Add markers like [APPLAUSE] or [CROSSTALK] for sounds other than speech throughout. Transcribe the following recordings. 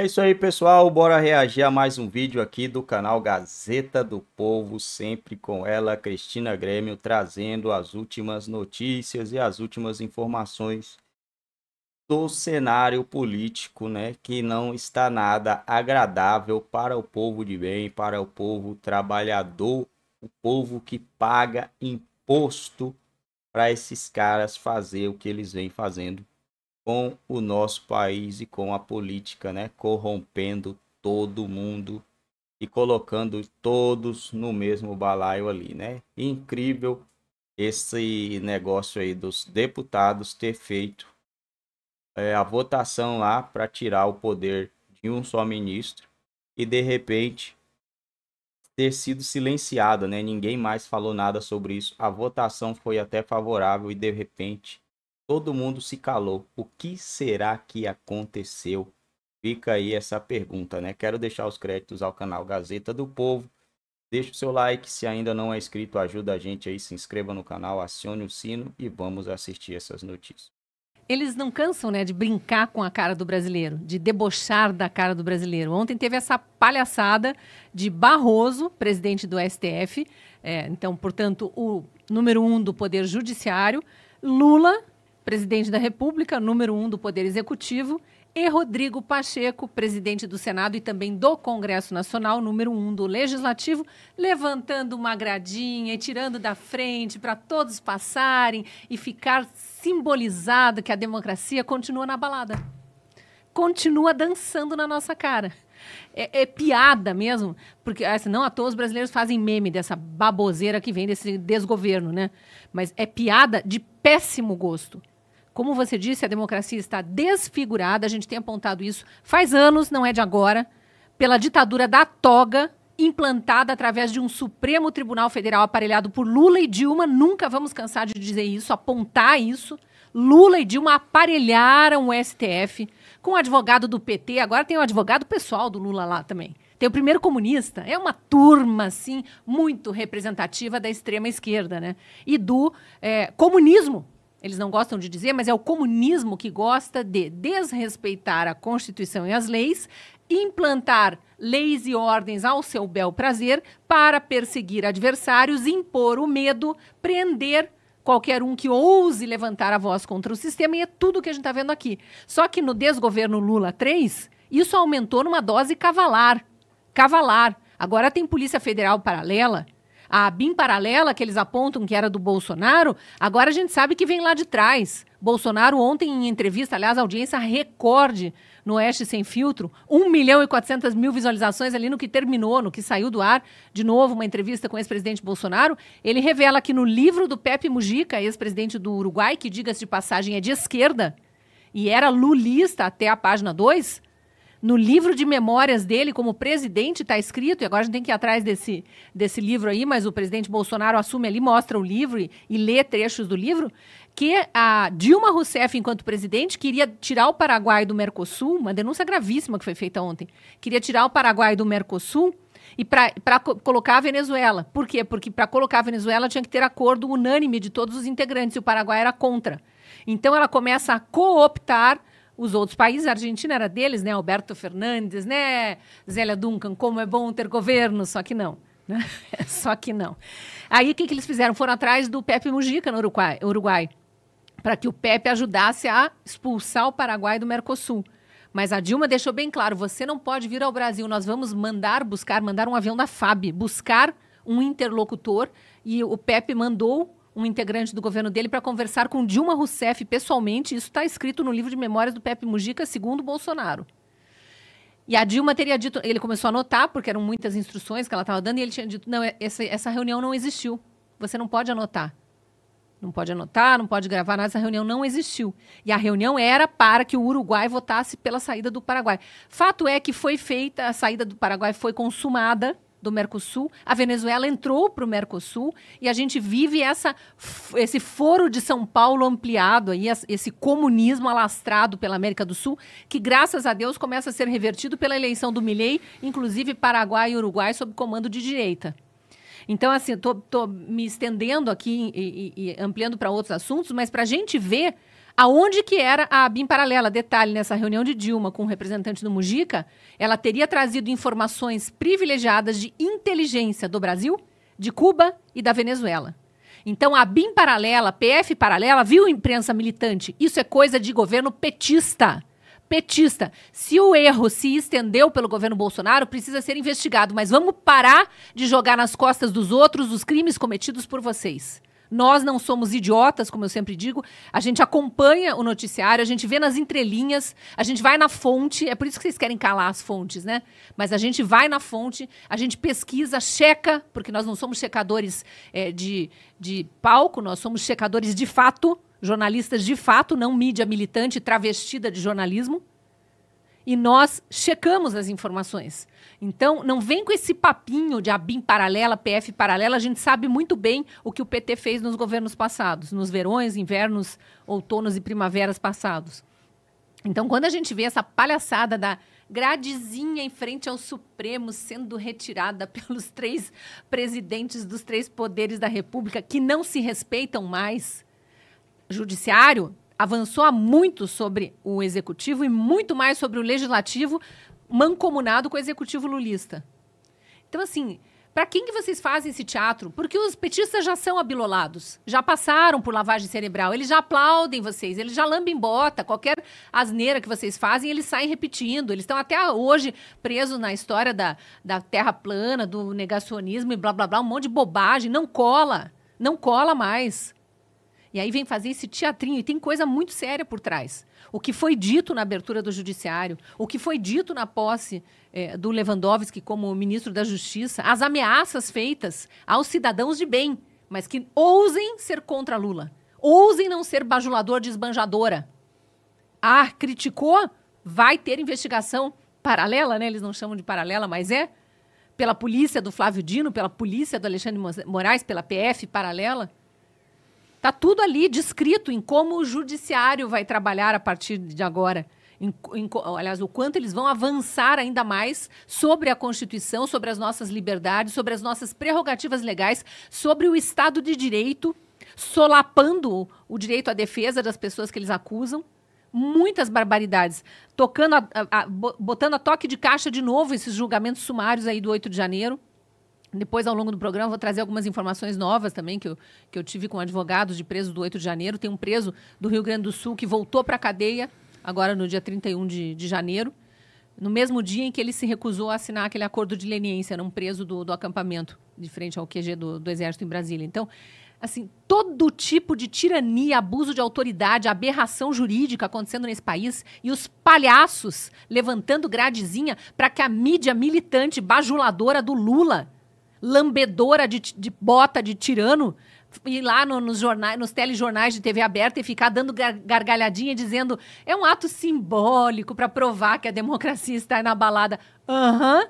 É isso aí, pessoal. Bora reagir a mais um vídeo aqui do canal Gazeta do Povo, sempre com ela, Cristina Grêmio, trazendo as últimas notícias e as últimas informações do cenário político, né, que não está nada agradável para o povo de bem, para o povo trabalhador, o povo que paga imposto para esses caras fazer o que eles vêm fazendo com o nosso país e com a política, né? Corrompendo todo mundo e colocando todos no mesmo balaio ali, né? Incrível esse negócio aí dos deputados ter feito é, a votação lá para tirar o poder de um só ministro e de repente ter sido silenciado, né? Ninguém mais falou nada sobre isso. A votação foi até favorável e de repente Todo mundo se calou. O que será que aconteceu? Fica aí essa pergunta, né? Quero deixar os créditos ao canal Gazeta do Povo. Deixe o seu like, se ainda não é inscrito, ajuda a gente aí, se inscreva no canal, acione o sino e vamos assistir essas notícias. Eles não cansam, né, de brincar com a cara do brasileiro, de debochar da cara do brasileiro. Ontem teve essa palhaçada de Barroso, presidente do STF, é, então, portanto, o número um do Poder Judiciário, Lula, presidente da República, número um do Poder Executivo, e Rodrigo Pacheco, presidente do Senado e também do Congresso Nacional, número um do Legislativo, levantando uma gradinha e tirando da frente para todos passarem e ficar simbolizado que a democracia continua na balada. Continua dançando na nossa cara. É, é, piada mesmo, porque assim, ah, não à toa os brasileiros fazem meme dessa baboseira que vem desse desgoverno, né? Mas é piada de péssimo gosto. Como você disse, a democracia está desfigurada, a gente tem apontado isso faz anos, não é de agora, pela ditadura da toga implantada através de um Supremo Tribunal Federal aparelhado por Lula e Dilma, nunca vamos cansar de dizer isso, apontar isso. Lula e Dilma aparelharam o STF com o advogado do PT, agora tem o advogado pessoal do Lula lá também. Tem o primeiro comunista, é uma turma, assim, muito representativa da extrema esquerda, né? E do é, comunismo, eles não gostam de dizer, mas é o comunismo que gosta de desrespeitar a Constituição e as leis, implantar leis e ordens ao seu bel prazer para perseguir adversários, impor o medo, prender qualquer um que ouse levantar a voz contra o sistema, e é tudo que a gente está vendo aqui. Só que no desgoverno Lula 3, isso aumentou numa dose cavalar. Cavalar. Agora tem Polícia Federal paralela a BIM paralela que eles apontam que era do Bolsonaro, agora a gente sabe que vem lá de trás. Bolsonaro ontem em entrevista, aliás, audiência recorde no Oeste Sem Filtro, 1 milhão e 400 mil visualizações ali no que terminou, no que saiu do ar, de novo uma entrevista com o ex-presidente Bolsonaro, ele revela que no livro do Pepe Mujica, ex-presidente do Uruguai, que diga-se de passagem é de esquerda, e era lulista até a página 2, no livro de memórias dele como presidente está escrito, e agora a gente tem que ir atrás desse, desse livro aí, mas o presidente Bolsonaro assume ali, mostra o livro e, e lê trechos do livro, que a Dilma Rousseff, enquanto presidente, queria tirar o Paraguai do Mercosul, uma denúncia gravíssima que foi feita ontem, queria tirar o Paraguai do Mercosul e para colocar a Venezuela. Por quê? Porque para colocar a Venezuela tinha que ter acordo unânime de todos os integrantes, e o Paraguai era contra. Então ela começa a cooptar os outros países, a Argentina era deles, né? Alberto Fernandes, né? Zélia Duncan, como é bom ter governo, só que não. Né? [LAUGHS] só que não. Aí o que, que eles fizeram? Foram atrás do Pepe Mujica no Uruguai, Uruguai para que o Pepe ajudasse a expulsar o Paraguai do Mercosul. Mas a Dilma deixou bem claro: você não pode vir ao Brasil, nós vamos mandar buscar, mandar um avião da FAB, buscar um interlocutor. E o Pepe mandou um integrante do governo dele para conversar com Dilma Rousseff pessoalmente. Isso está escrito no livro de memórias do Pepe Mujica, segundo Bolsonaro. E a Dilma teria dito, ele começou a anotar, porque eram muitas instruções que ela estava dando, e ele tinha dito: não, é, essa, essa reunião não existiu. Você não pode anotar. Não pode anotar, não pode gravar nada, essa reunião não existiu. E a reunião era para que o Uruguai votasse pela saída do Paraguai. Fato é que foi feita, a saída do Paraguai foi consumada do Mercosul. A Venezuela entrou para o Mercosul e a gente vive essa, esse foro de São Paulo ampliado, aí, esse comunismo alastrado pela América do Sul, que graças a Deus começa a ser revertido pela eleição do Milei, inclusive Paraguai e Uruguai sob comando de direita. Então, assim, estou me estendendo aqui e, e, e ampliando para outros assuntos, mas para a gente ver Aonde que era a BIM paralela? Detalhe, nessa reunião de Dilma com o representante do Mujica, ela teria trazido informações privilegiadas de inteligência do Brasil, de Cuba e da Venezuela. Então, a BIM paralela, PF paralela, viu imprensa militante? Isso é coisa de governo petista. Petista. Se o erro se estendeu pelo governo Bolsonaro, precisa ser investigado. Mas vamos parar de jogar nas costas dos outros os crimes cometidos por vocês. Nós não somos idiotas, como eu sempre digo. A gente acompanha o noticiário, a gente vê nas entrelinhas, a gente vai na fonte. É por isso que vocês querem calar as fontes, né? Mas a gente vai na fonte, a gente pesquisa, checa, porque nós não somos checadores é, de, de palco, nós somos checadores de fato, jornalistas de fato, não mídia militante travestida de jornalismo e nós checamos as informações. Então, não vem com esse papinho de ABIM paralela, PF paralela. A gente sabe muito bem o que o PT fez nos governos passados, nos verões, invernos, outonos e primaveras passados. Então, quando a gente vê essa palhaçada da gradezinha em frente ao Supremo sendo retirada [LAUGHS] pelos três presidentes dos três poderes da República que não se respeitam mais, judiciário, avançou muito sobre o executivo e muito mais sobre o legislativo, mancomunado com o executivo lulista. Então, assim, para quem que vocês fazem esse teatro? Porque os petistas já são abilolados, já passaram por lavagem cerebral, eles já aplaudem vocês, eles já lambem bota, qualquer asneira que vocês fazem, eles saem repetindo. Eles estão até hoje presos na história da, da terra plana, do negacionismo e blá blá blá, um monte de bobagem, não cola, não cola mais. E aí vem fazer esse teatrinho. E tem coisa muito séria por trás. O que foi dito na abertura do judiciário, o que foi dito na posse eh, do Lewandowski como ministro da Justiça, as ameaças feitas aos cidadãos de bem, mas que ousem ser contra Lula. Ousem não ser bajulador de esbanjadora. Ah, criticou? Vai ter investigação paralela, né? Eles não chamam de paralela, mas é. Pela polícia do Flávio Dino, pela polícia do Alexandre Moraes, pela PF paralela Tá tudo ali descrito em como o judiciário vai trabalhar a partir de agora. Em, em, aliás, o quanto eles vão avançar ainda mais sobre a Constituição, sobre as nossas liberdades, sobre as nossas prerrogativas legais, sobre o Estado de Direito, solapando o direito à defesa das pessoas que eles acusam. Muitas barbaridades. Tocando a, a, a, botando a toque de caixa de novo esses julgamentos sumários aí do 8 de janeiro. Depois, ao longo do programa, vou trazer algumas informações novas também que eu, que eu tive com advogados de presos do 8 de janeiro. Tem um preso do Rio Grande do Sul que voltou para a cadeia agora no dia 31 de, de janeiro, no mesmo dia em que ele se recusou a assinar aquele acordo de leniência, era um preso do, do acampamento, de frente ao QG do, do Exército em Brasília. Então, assim, todo tipo de tirania, abuso de autoridade, aberração jurídica acontecendo nesse país e os palhaços levantando gradezinha para que a mídia militante bajuladora do Lula lambedora de, de bota de tirano ir lá no, nos, jornais, nos telejornais de TV aberta e ficar dando gargalhadinha dizendo é um ato simbólico para provar que a democracia está na balada. Aham, uhum,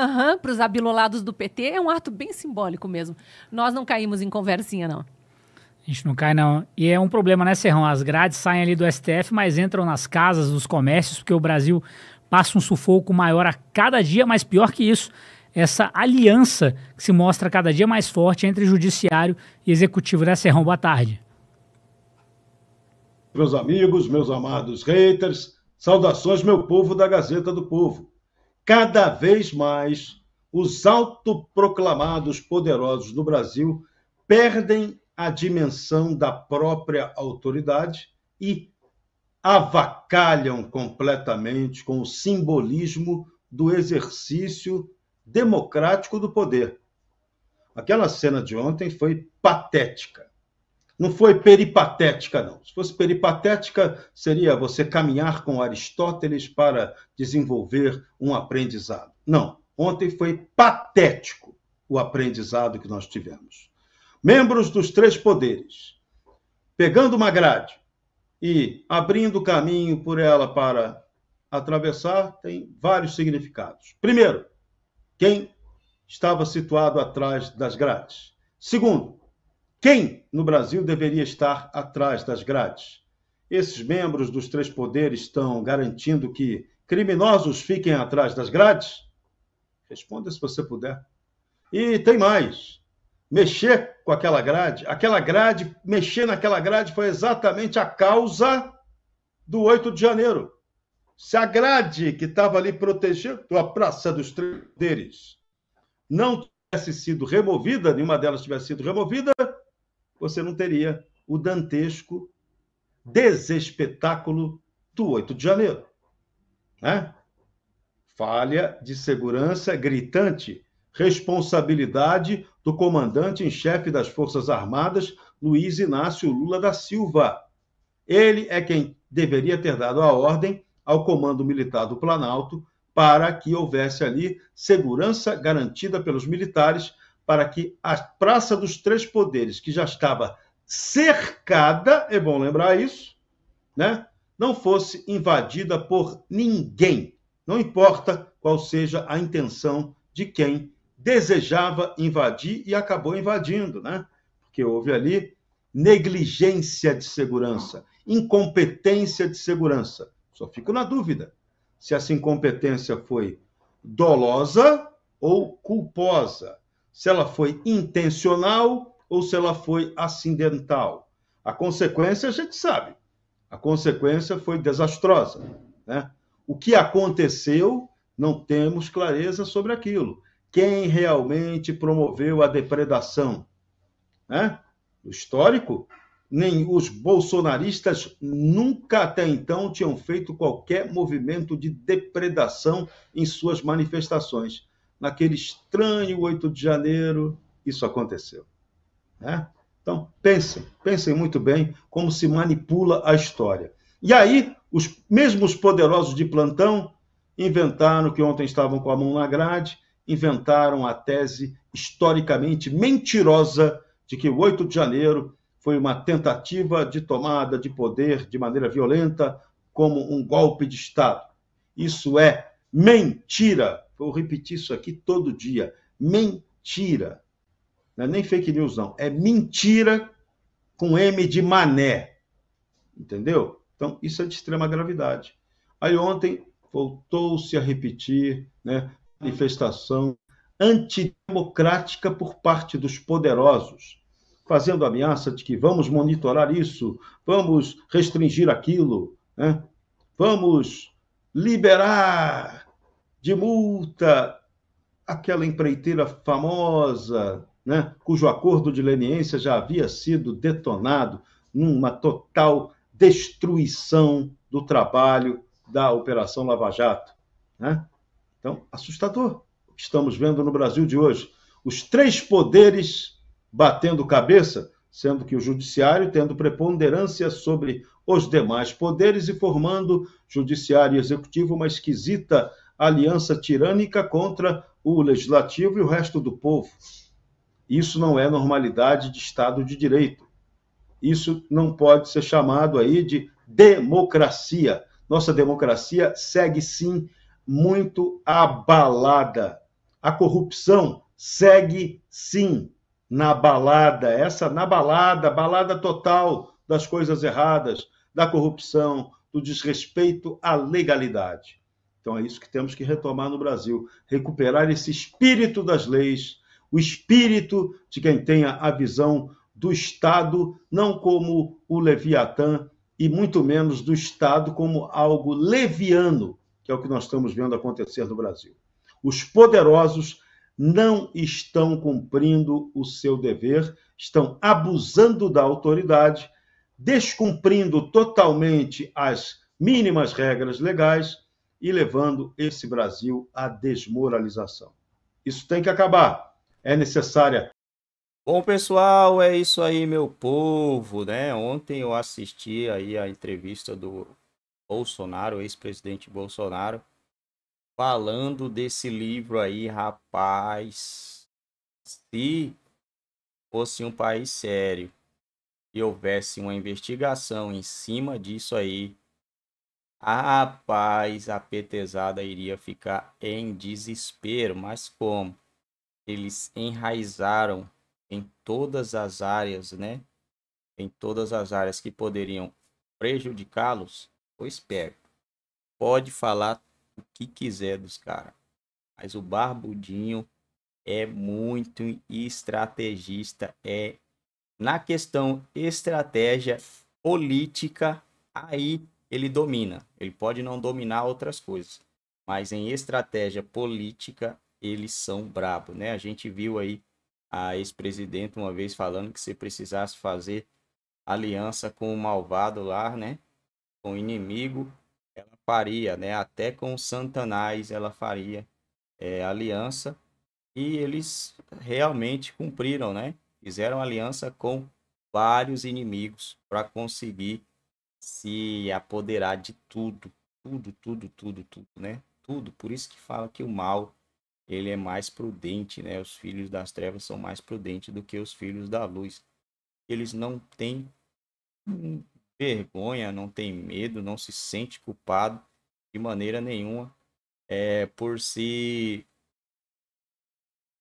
aham, uhum, para os abilolados do PT é um ato bem simbólico mesmo. Nós não caímos em conversinha, não. A gente não cai, não. E é um problema, né, Serrão? As grades saem ali do STF, mas entram nas casas, nos comércios, porque o Brasil passa um sufoco maior a cada dia, mas pior que isso essa aliança que se mostra cada dia mais forte entre judiciário e executivo da né, Serrão. Boa tarde. Meus amigos, meus amados haters, saudações, meu povo da Gazeta do Povo. Cada vez mais, os autoproclamados poderosos do Brasil perdem a dimensão da própria autoridade e avacalham completamente com o simbolismo do exercício democrático do poder. Aquela cena de ontem foi patética. Não foi peripatética, não. Se fosse peripatética, seria você caminhar com Aristóteles para desenvolver um aprendizado. Não. Ontem foi patético o aprendizado que nós tivemos. Membros dos três poderes, pegando uma grade e abrindo caminho por ela para atravessar, tem vários significados. Primeiro, quem estava situado atrás das grades. Segundo, quem no Brasil deveria estar atrás das grades? Esses membros dos três poderes estão garantindo que criminosos fiquem atrás das grades? Responda se você puder. E tem mais. Mexer com aquela grade, aquela grade, mexer naquela grade foi exatamente a causa do 8 de janeiro. Se a grade que estava ali protegendo a Praça dos Três Poderes não tivesse sido removida, nenhuma delas tivesse sido removida, você não teria o dantesco desespetáculo do 8 de janeiro. Né? Falha de segurança gritante, responsabilidade do comandante em chefe das Forças Armadas, Luiz Inácio Lula da Silva. Ele é quem deveria ter dado a ordem ao Comando Militar do Planalto para que houvesse ali segurança garantida pelos militares para que a Praça dos Três Poderes, que já estava cercada, é bom lembrar isso, né? não fosse invadida por ninguém. Não importa qual seja a intenção de quem desejava invadir e acabou invadindo, né? Porque houve ali negligência de segurança, incompetência de segurança. Só fico na dúvida se essa incompetência foi dolosa ou culposa, se ela foi intencional ou se ela foi acidental. A consequência a gente sabe. A consequência foi desastrosa. Né? O que aconteceu, não temos clareza sobre aquilo. Quem realmente promoveu a depredação? Né? o histórico, nem os bolsonaristas nunca até então tinham feito qualquer movimento de depredação em suas manifestações. Naquele estranho 8 de janeiro, isso aconteceu. Né? Então, pensem, pensem muito bem como se manipula a história. E aí, os mesmos poderosos de plantão inventaram, que ontem estavam com a mão na grade, inventaram a tese historicamente mentirosa de que o 8 de janeiro foi uma tentativa de tomada de poder de maneira violenta, como um golpe de Estado. Isso é mentira. Vou repetir isso aqui todo dia. Mentira. Não é nem fake news, não. É mentira com M de mané. Entendeu? Então, isso é de extrema gravidade. Aí ontem voltou-se a repetir, né, manifestação antidemocrática por parte dos poderosos fazendo ameaça de que vamos monitorar isso, vamos restringir aquilo, né? vamos liberar de multa aquela empreiteira famosa, né? cujo acordo de leniência já havia sido detonado numa total destruição do trabalho da Operação Lava Jato. Né? Então, assustador o que estamos vendo no Brasil de hoje. Os três poderes batendo cabeça, sendo que o judiciário tendo preponderância sobre os demais poderes e formando judiciário e executivo uma esquisita aliança tirânica contra o legislativo e o resto do povo. Isso não é normalidade de Estado de Direito. Isso não pode ser chamado aí de democracia. Nossa democracia segue sim muito abalada. A corrupção segue sim na balada, essa na balada, balada total das coisas erradas, da corrupção, do desrespeito à legalidade. Então é isso que temos que retomar no Brasil, recuperar esse espírito das leis, o espírito de quem tenha a visão do Estado não como o Leviatã e muito menos do Estado como algo leviano, que é o que nós estamos vendo acontecer no Brasil. Os poderosos não estão cumprindo o seu dever, estão abusando da autoridade, descumprindo totalmente as mínimas regras legais e levando esse Brasil à desmoralização. Isso tem que acabar. É necessária. Bom, pessoal, é isso aí, meu povo, né? Ontem eu assisti aí a entrevista do Bolsonaro, ex-presidente Bolsonaro, falando desse livro aí, rapaz. Se fosse um país sério e houvesse uma investigação em cima disso aí, rapaz, a petezada iria ficar em desespero. Mas como? Eles enraizaram em todas as áreas, né? Em todas as áreas que poderiam prejudicá-los, pois pega. Pode falar o que quiser dos caras. Mas o Barbudinho é muito estrategista. É na questão estratégia política, aí ele domina. Ele pode não dominar outras coisas, mas em estratégia política eles são brabo, né? A gente viu aí a ex-presidente uma vez falando que se precisasse fazer aliança com o malvado lá, né? Com o inimigo, faria, né? Até com os Santanás ela faria é, aliança e eles realmente cumpriram, né? Fizeram aliança com vários inimigos para conseguir se apoderar de tudo, tudo, tudo, tudo, tudo, né? Tudo. Por isso que fala que o mal ele é mais prudente, né? Os filhos das trevas são mais prudentes do que os filhos da luz. Eles não têm vergonha, não tem medo, não se sente culpado de maneira nenhuma é, por se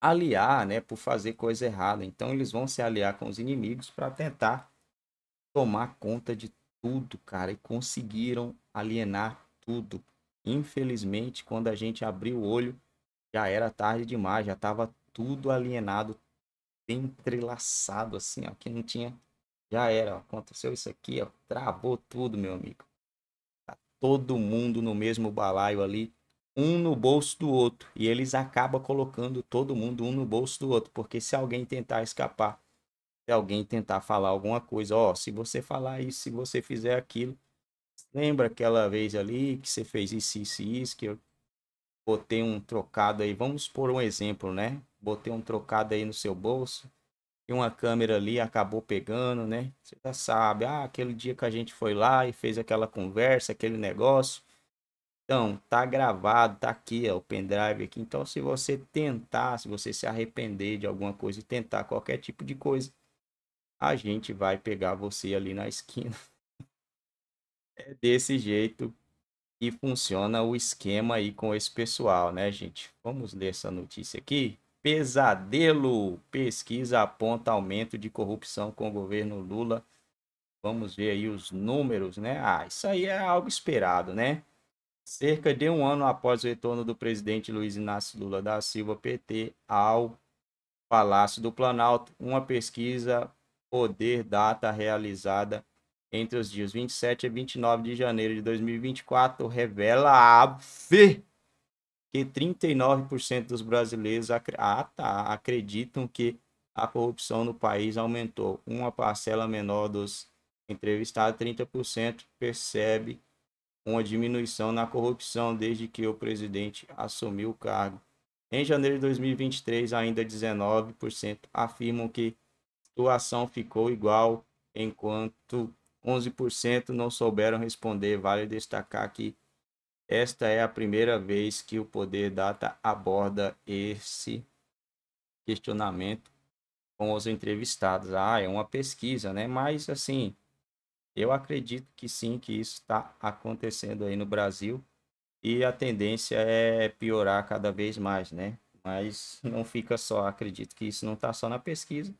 aliar, né, por fazer coisa errada. Então eles vão se aliar com os inimigos para tentar tomar conta de tudo, cara, e conseguiram alienar tudo. Infelizmente, quando a gente abriu o olho, já era tarde demais, já estava tudo alienado, entrelaçado assim, ó, que não tinha já era, ó. aconteceu isso aqui, ó. Travou tudo, meu amigo. Tá todo mundo no mesmo balaio ali, um no bolso do outro. E eles acabam colocando todo mundo um no bolso do outro, porque se alguém tentar escapar, se alguém tentar falar alguma coisa, ó, se você falar isso, se você fizer aquilo, lembra aquela vez ali que você fez isso, isso, isso, que eu botei um trocado aí, vamos por um exemplo, né? Botei um trocado aí no seu bolso, e uma câmera ali acabou pegando, né? Você já sabe, ah, aquele dia que a gente foi lá e fez aquela conversa, aquele negócio. Então, tá gravado, tá aqui, ó, o pendrive aqui. Então, se você tentar, se você se arrepender de alguma coisa e tentar qualquer tipo de coisa, a gente vai pegar você ali na esquina. [LAUGHS] é desse jeito que funciona o esquema aí com esse pessoal, né, gente? Vamos ler essa notícia aqui pesadelo. Pesquisa aponta aumento de corrupção com o governo Lula. Vamos ver aí os números, né? Ah, isso aí é algo esperado, né? Cerca de um ano após o retorno do presidente Luiz Inácio Lula da Silva, PT, ao Palácio do Planalto, uma pesquisa Poder Data realizada entre os dias 27 e 29 de janeiro de 2024 revela a que 39% dos brasileiros ac ah, tá, acreditam que a corrupção no país aumentou. Uma parcela menor dos entrevistados, 30%, percebe uma diminuição na corrupção desde que o presidente assumiu o cargo. Em janeiro de 2023, ainda 19% afirmam que a situação ficou igual, enquanto 11% não souberam responder. Vale destacar que esta é a primeira vez que o Poder Data aborda esse questionamento com os entrevistados. Ah, é uma pesquisa, né? Mas assim, eu acredito que sim, que isso está acontecendo aí no Brasil e a tendência é piorar cada vez mais, né? Mas não fica só, acredito que isso não está só na pesquisa,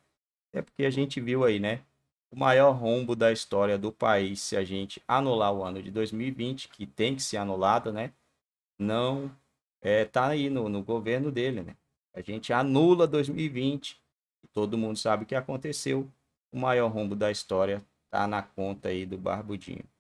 é porque a gente viu aí, né? o maior rombo da história do país se a gente anular o ano de 2020, que tem que ser anulado, né? Não é, tá aí no, no governo dele, né? A gente anula 2020, todo mundo sabe o que aconteceu. O maior rombo da história tá na conta aí do Barbudinho.